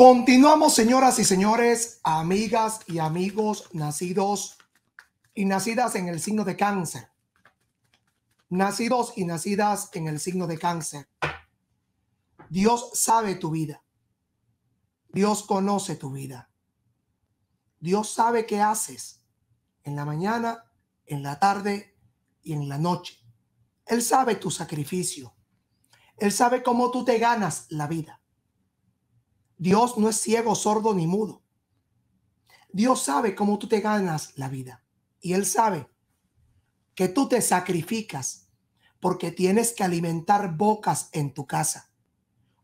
Continuamos, señoras y señores, amigas y amigos nacidos y nacidas en el signo de cáncer. Nacidos y nacidas en el signo de cáncer. Dios sabe tu vida. Dios conoce tu vida. Dios sabe qué haces en la mañana, en la tarde y en la noche. Él sabe tu sacrificio. Él sabe cómo tú te ganas la vida. Dios no es ciego, sordo ni mudo. Dios sabe cómo tú te ganas la vida. Y Él sabe que tú te sacrificas porque tienes que alimentar bocas en tu casa,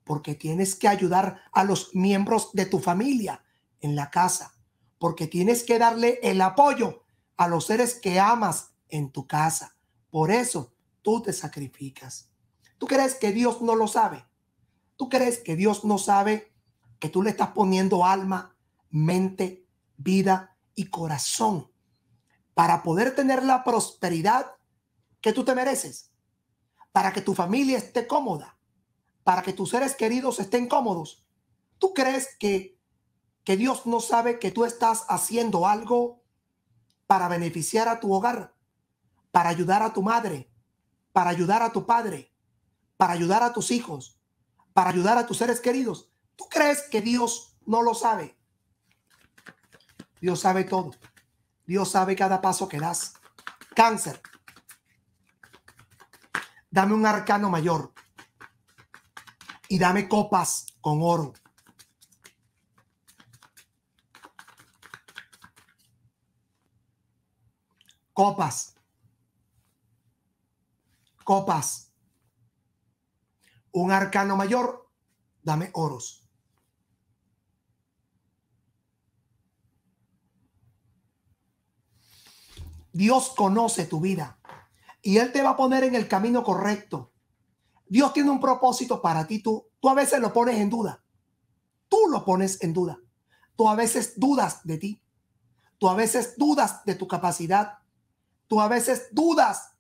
porque tienes que ayudar a los miembros de tu familia en la casa, porque tienes que darle el apoyo a los seres que amas en tu casa. Por eso tú te sacrificas. ¿Tú crees que Dios no lo sabe? ¿Tú crees que Dios no sabe que tú le estás poniendo alma, mente, vida y corazón para poder tener la prosperidad que tú te mereces, para que tu familia esté cómoda, para que tus seres queridos estén cómodos. ¿Tú crees que, que Dios no sabe que tú estás haciendo algo para beneficiar a tu hogar, para ayudar a tu madre, para ayudar a tu padre, para ayudar a tus hijos, para ayudar a tus seres queridos? ¿Tú crees que Dios no lo sabe? Dios sabe todo. Dios sabe cada paso que das. Cáncer. Dame un arcano mayor. Y dame copas con oro. Copas. Copas. Un arcano mayor. Dame oros. Dios conoce tu vida y Él te va a poner en el camino correcto. Dios tiene un propósito para ti. Tú, tú a veces lo pones en duda. Tú lo pones en duda. Tú a veces dudas de ti. Tú a veces dudas de tu capacidad. Tú a veces dudas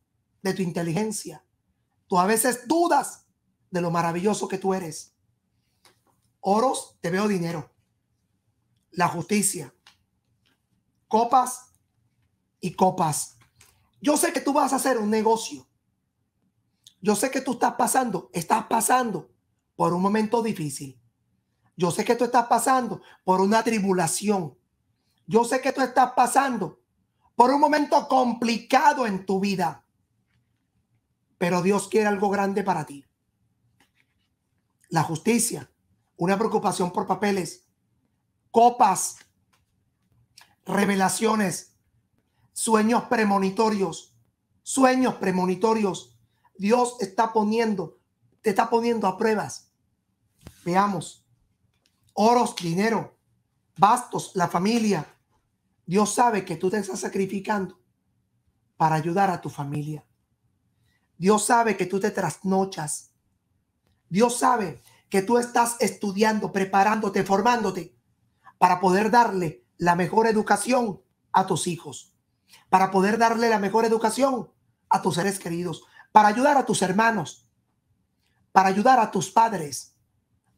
de tu inteligencia. Tú a veces dudas de lo maravilloso que tú eres. Oros, te veo dinero. La justicia. Copas, y copas. Yo sé que tú vas a hacer un negocio. Yo sé que tú estás pasando, estás pasando por un momento difícil. Yo sé que tú estás pasando por una tribulación. Yo sé que tú estás pasando por un momento complicado en tu vida. Pero Dios quiere algo grande para ti. La justicia, una preocupación por papeles, copas, revelaciones, sueños premonitorios, sueños premonitorios. Dios está poniendo, te está poniendo a pruebas. Veamos, oros, dinero, bastos, la familia. Dios sabe que tú te estás sacrificando para ayudar a tu familia. Dios sabe que tú te trasnochas. Dios sabe que tú estás estudiando, preparándote, formándote para poder darle la mejor educación a tus hijos para poder darle la mejor educación a tus seres queridos, para ayudar a tus hermanos, para ayudar a tus padres,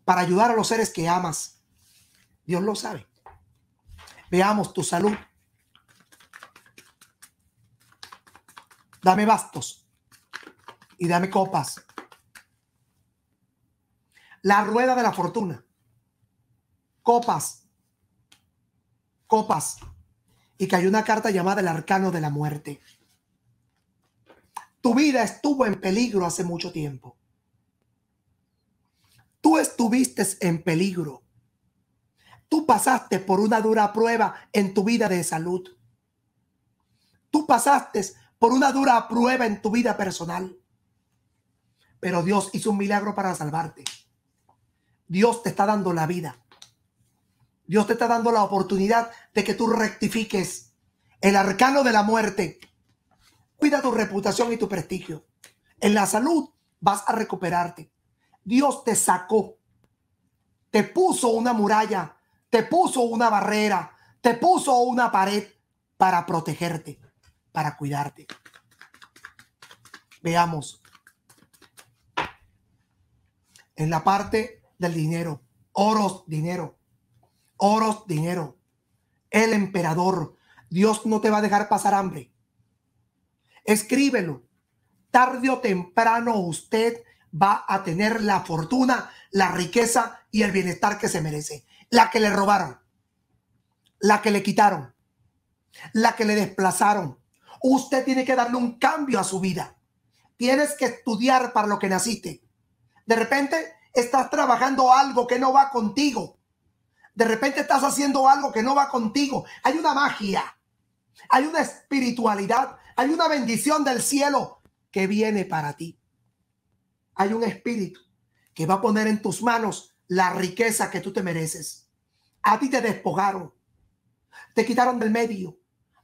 para ayudar a los seres que amas. Dios lo sabe. Veamos tu salud. Dame bastos y dame copas. La rueda de la fortuna. Copas. Copas y que hay una carta llamada el Arcano de la Muerte. Tu vida estuvo en peligro hace mucho tiempo. Tú estuviste en peligro. Tú pasaste por una dura prueba en tu vida de salud. Tú pasaste por una dura prueba en tu vida personal. Pero Dios hizo un milagro para salvarte. Dios te está dando la vida. Dios te está dando la oportunidad de que tú rectifiques el arcano de la muerte. Cuida tu reputación y tu prestigio. En la salud vas a recuperarte. Dios te sacó, te puso una muralla, te puso una barrera, te puso una pared para protegerte, para cuidarte. Veamos. En la parte del dinero, oros, dinero. Oros, dinero. El emperador, Dios no te va a dejar pasar hambre. Escríbelo. Tarde o temprano usted va a tener la fortuna, la riqueza y el bienestar que se merece. La que le robaron, la que le quitaron, la que le desplazaron. Usted tiene que darle un cambio a su vida. Tienes que estudiar para lo que naciste. De repente estás trabajando algo que no va contigo de repente estás haciendo algo que no va contigo. Hay una magia, hay una espiritualidad, hay una bendición del cielo que viene para ti. Hay un espíritu que va a poner en tus manos la riqueza que tú te mereces. A ti te despojaron, te quitaron del medio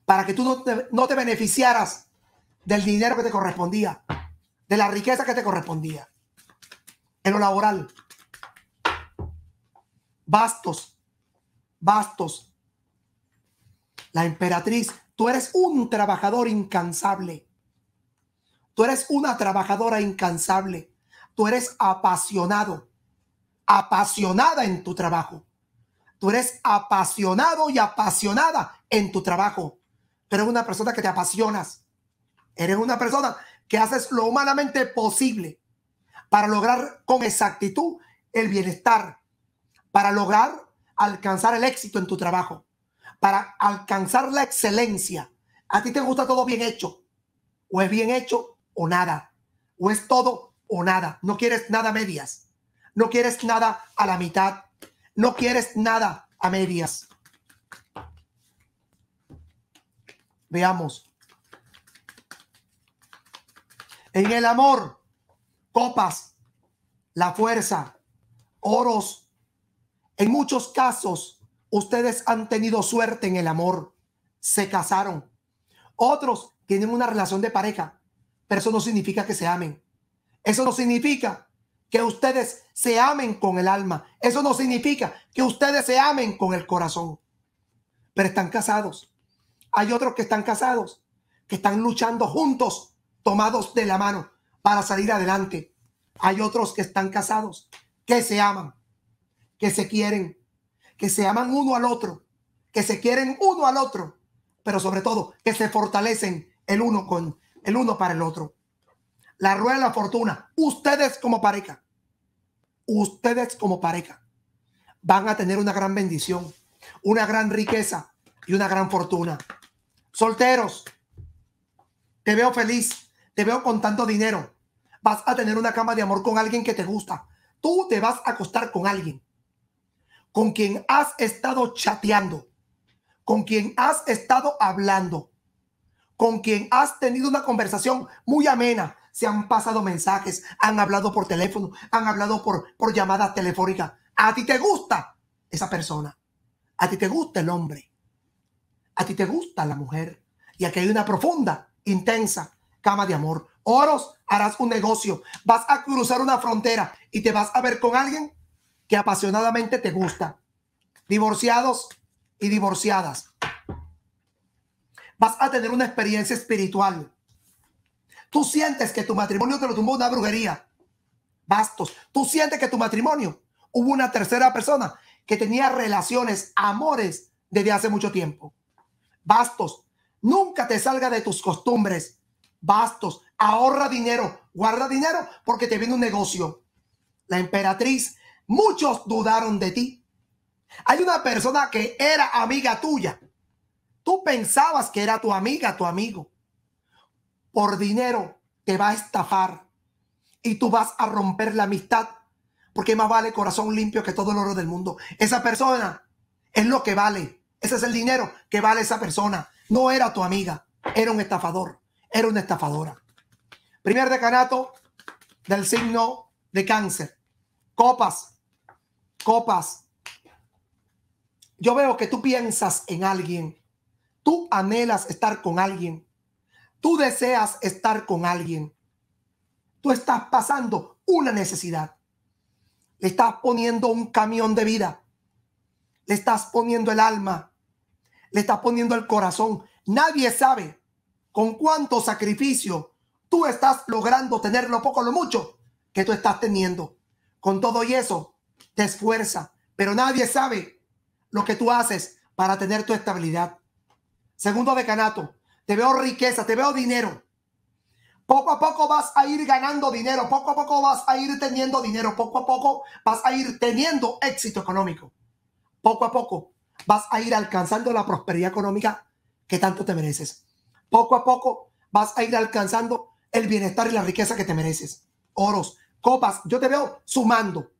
para que tú no te, no te beneficiaras del dinero que te correspondía, de la riqueza que te correspondía. En lo laboral, bastos Bastos, la emperatriz, tú eres un trabajador incansable. Tú eres una trabajadora incansable. Tú eres apasionado, apasionada en tu trabajo. Tú eres apasionado y apasionada en tu trabajo. Tú eres una persona que te apasionas. Eres una persona que haces lo humanamente posible para lograr con exactitud el bienestar, para lograr alcanzar el éxito en tu trabajo, para alcanzar la excelencia. ¿A ti te gusta todo bien hecho? ¿O es bien hecho o nada? ¿O es todo o nada? No quieres nada medias. No quieres nada a la mitad. No quieres nada a medias. Veamos. En el amor, copas, la fuerza, oros en muchos casos, ustedes han tenido suerte en el amor, se casaron. Otros tienen una relación de pareja, pero eso no significa que se amen. Eso no significa que ustedes se amen con el alma. Eso no significa que ustedes se amen con el corazón. Pero están casados. Hay otros que están casados, que están luchando juntos, tomados de la mano para salir adelante. Hay otros que están casados, que se aman, que se quieren, que se aman uno al otro, que se quieren uno al otro, pero sobre todo que se fortalecen el uno con el uno para el otro. La rueda de la fortuna, ustedes como pareja, ustedes como pareja van a tener una gran bendición, una gran riqueza y una gran fortuna. Solteros, te veo feliz, te veo con tanto dinero. Vas a tener una cama de amor con alguien que te gusta. Tú te vas a acostar con alguien con quien has estado chateando, con quien has estado hablando, con quien has tenido una conversación muy amena. Se han pasado mensajes, han hablado por teléfono, han hablado por, por llamada telefónica. A ti te gusta esa persona. A ti te gusta el hombre. A ti te gusta la mujer. Y aquí hay una profunda, intensa cama de amor. Oros, harás un negocio. Vas a cruzar una frontera y te vas a ver con alguien que apasionadamente te gusta. Divorciados y divorciadas. Vas a tener una experiencia espiritual. Tú sientes que tu matrimonio te lo tumbó una brujería. Bastos. Tú sientes que tu matrimonio hubo una tercera persona que tenía relaciones, amores desde hace mucho tiempo. Bastos. Nunca te salga de tus costumbres. Bastos. Ahorra dinero. Guarda dinero porque te viene un negocio. La emperatriz Muchos dudaron de ti. Hay una persona que era amiga tuya. Tú pensabas que era tu amiga, tu amigo. Por dinero te va a estafar y tú vas a romper la amistad porque más vale corazón limpio que todo el oro del mundo. Esa persona es lo que vale. Ese es el dinero que vale esa persona. No era tu amiga, era un estafador, era una estafadora. Primer decanato del signo de cáncer. Copas, Copas, yo veo que tú piensas en alguien, tú anhelas estar con alguien, tú deseas estar con alguien, tú estás pasando una necesidad, le estás poniendo un camión de vida, le estás poniendo el alma, le estás poniendo el corazón. Nadie sabe con cuánto sacrificio tú estás logrando tener lo poco lo mucho que tú estás teniendo. Con todo y eso, te esfuerza, pero nadie sabe lo que tú haces para tener tu estabilidad. Segundo decanato, te veo riqueza, te veo dinero. Poco a poco vas a ir ganando dinero, poco a poco vas a ir teniendo dinero, poco a poco vas a ir teniendo éxito económico. Poco a poco vas a ir alcanzando la prosperidad económica que tanto te mereces. Poco a poco vas a ir alcanzando el bienestar y la riqueza que te mereces. Oros, copas, yo te veo sumando,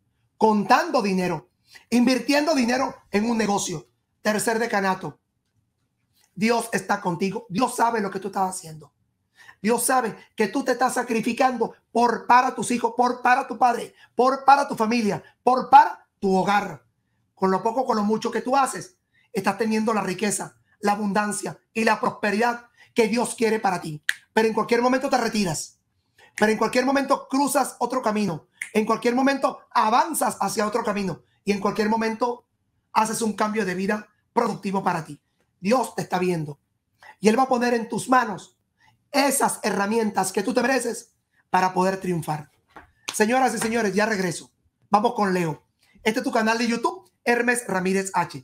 contando dinero, invirtiendo dinero en un negocio. Tercer decanato. Dios está contigo. Dios sabe lo que tú estás haciendo. Dios sabe que tú te estás sacrificando por para tus hijos, por para tu padre, por para tu familia, por para tu hogar. Con lo poco, con lo mucho que tú haces, estás teniendo la riqueza, la abundancia y la prosperidad que Dios quiere para ti. Pero en cualquier momento te retiras pero en cualquier momento cruzas otro camino, en cualquier momento avanzas hacia otro camino y en cualquier momento haces un cambio de vida productivo para ti. Dios te está viendo y Él va a poner en tus manos esas herramientas que tú te mereces para poder triunfar. Señoras y señores, ya regreso. Vamos con Leo. Este es tu canal de YouTube, Hermes Ramírez H.